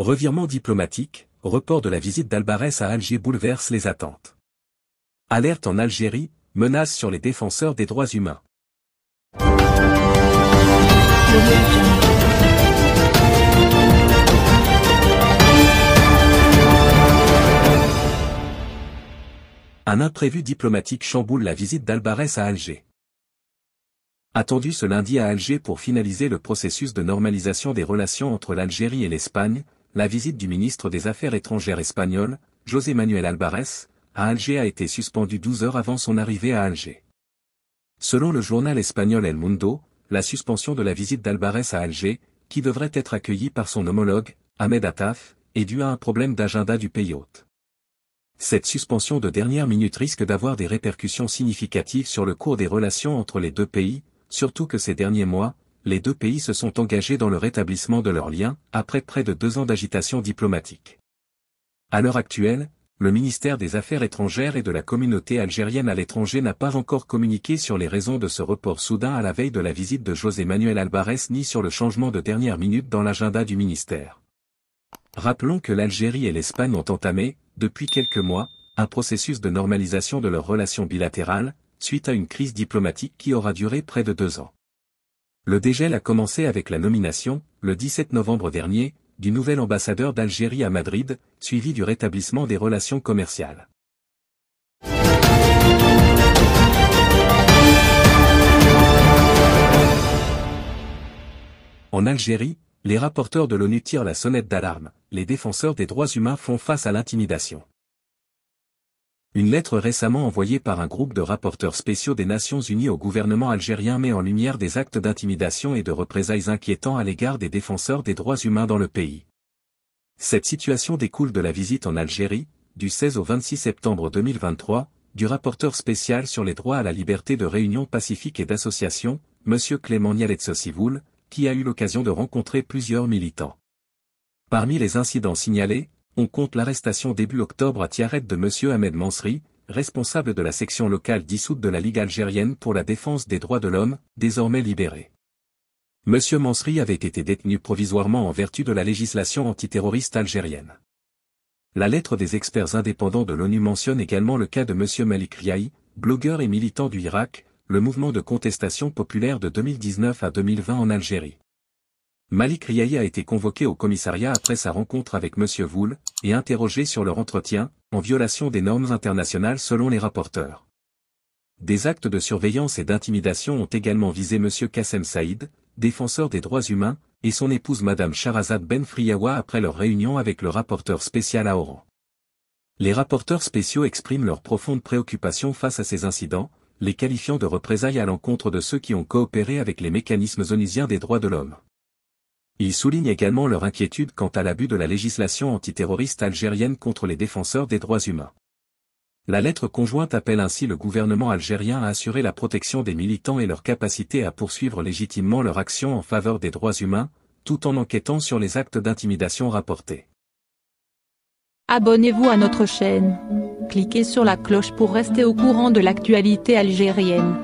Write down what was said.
Revirement diplomatique, report de la visite d'Albarès à Alger bouleverse les attentes. Alerte en Algérie, menace sur les défenseurs des droits humains. Un imprévu diplomatique chamboule la visite d'Albarès à Alger. Attendu ce lundi à Alger pour finaliser le processus de normalisation des relations entre l'Algérie et l'Espagne, la visite du ministre des Affaires étrangères espagnol, José Manuel Alvarez, à Alger a été suspendue 12 heures avant son arrivée à Alger. Selon le journal espagnol El Mundo, la suspension de la visite d'Alvarez à Alger, qui devrait être accueillie par son homologue, Ahmed Ataf, est due à un problème d'agenda du pays hôte. Cette suspension de dernière minute risque d'avoir des répercussions significatives sur le cours des relations entre les deux pays, surtout que ces derniers mois, les deux pays se sont engagés dans le rétablissement de leurs liens, après près de deux ans d'agitation diplomatique. À l'heure actuelle, le ministère des Affaires étrangères et de la communauté algérienne à l'étranger n'a pas encore communiqué sur les raisons de ce report soudain à la veille de la visite de José Manuel Alvarez ni sur le changement de dernière minute dans l'agenda du ministère. Rappelons que l'Algérie et l'Espagne ont entamé, depuis quelques mois, un processus de normalisation de leurs relations bilatérales, suite à une crise diplomatique qui aura duré près de deux ans. Le dégel a commencé avec la nomination, le 17 novembre dernier, du nouvel ambassadeur d'Algérie à Madrid, suivi du rétablissement des relations commerciales. En Algérie, les rapporteurs de l'ONU tirent la sonnette d'alarme, les défenseurs des droits humains font face à l'intimidation. Une lettre récemment envoyée par un groupe de rapporteurs spéciaux des Nations Unies au gouvernement algérien met en lumière des actes d'intimidation et de représailles inquiétants à l'égard des défenseurs des droits humains dans le pays. Cette situation découle de la visite en Algérie, du 16 au 26 septembre 2023, du rapporteur spécial sur les droits à la liberté de réunion pacifique et d'association, M. Clément Nialetso-Sivoul, qui a eu l'occasion de rencontrer plusieurs militants. Parmi les incidents signalés, on compte l'arrestation début octobre à Tiaret de M. Ahmed Mansri, responsable de la section locale dissoute de la Ligue algérienne pour la défense des droits de l'homme, désormais libéré. M. Mansri avait été détenu provisoirement en vertu de la législation antiterroriste algérienne. La lettre des experts indépendants de l'ONU mentionne également le cas de M. Malik Riaï, blogueur et militant du Irak, le mouvement de contestation populaire de 2019 à 2020 en Algérie. Malik Riaï a été convoqué au commissariat après sa rencontre avec M. Voul, et interrogé sur leur entretien, en violation des normes internationales selon les rapporteurs. Des actes de surveillance et d'intimidation ont également visé M. Kassem Saïd, défenseur des droits humains, et son épouse Mme Sharazad Ben Friawa après leur réunion avec le rapporteur spécial à Oran. Les rapporteurs spéciaux expriment leur profonde préoccupation face à ces incidents, les qualifiant de représailles à l'encontre de ceux qui ont coopéré avec les mécanismes onisiens des droits de l'homme. Il souligne également leur inquiétude quant à l'abus de la législation antiterroriste algérienne contre les défenseurs des droits humains. La lettre conjointe appelle ainsi le gouvernement algérien à assurer la protection des militants et leur capacité à poursuivre légitimement leur action en faveur des droits humains, tout en enquêtant sur les actes d'intimidation rapportés. Abonnez-vous à notre chaîne. Cliquez sur la cloche pour rester au courant de l'actualité algérienne.